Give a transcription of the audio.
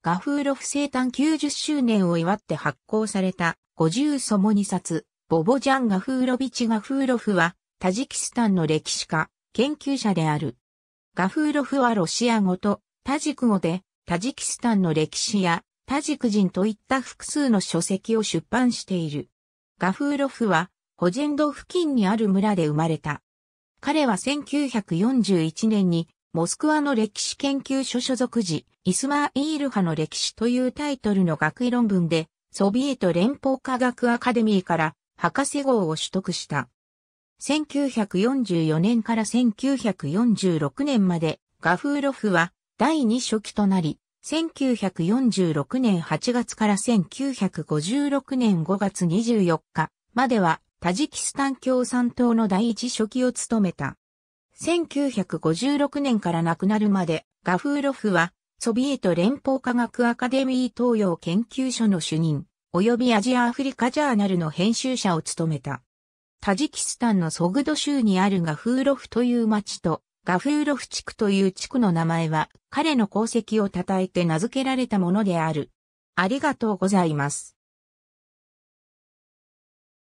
ガフーロフ生誕90周年を祝って発行された50そも2冊、ボボジャン・ガフーロビチ・ガフーロフは、タジキスタンの歴史家、研究者である。ガフーロフはロシア語とタジク語で、タジキスタンの歴史やタジク人といった複数の書籍を出版している。ガフーロフは、ホジェンド付近にある村で生まれた。彼は1941年にモスクワの歴史研究所所属時、イスマーイール派の歴史というタイトルの学位論文で、ソビエト連邦科学アカデミーから博士号を取得した。1944年から1946年まで、ガフーロフは第2書記となり、1946年8月から1956年5月24日まではタジキスタン共産党の第1書記を務めた。1956年から亡くなるまで、ガフーロフは、ソビエト連邦科学アカデミー東洋研究所の主任、及びアジア・アフリカジャーナルの編集者を務めた。タジキスタンのソグド州にあるガフーロフという町と、ガフーロフ地区という地区の名前は、彼の功績を称えて名付けられたものである。ありがとうございます。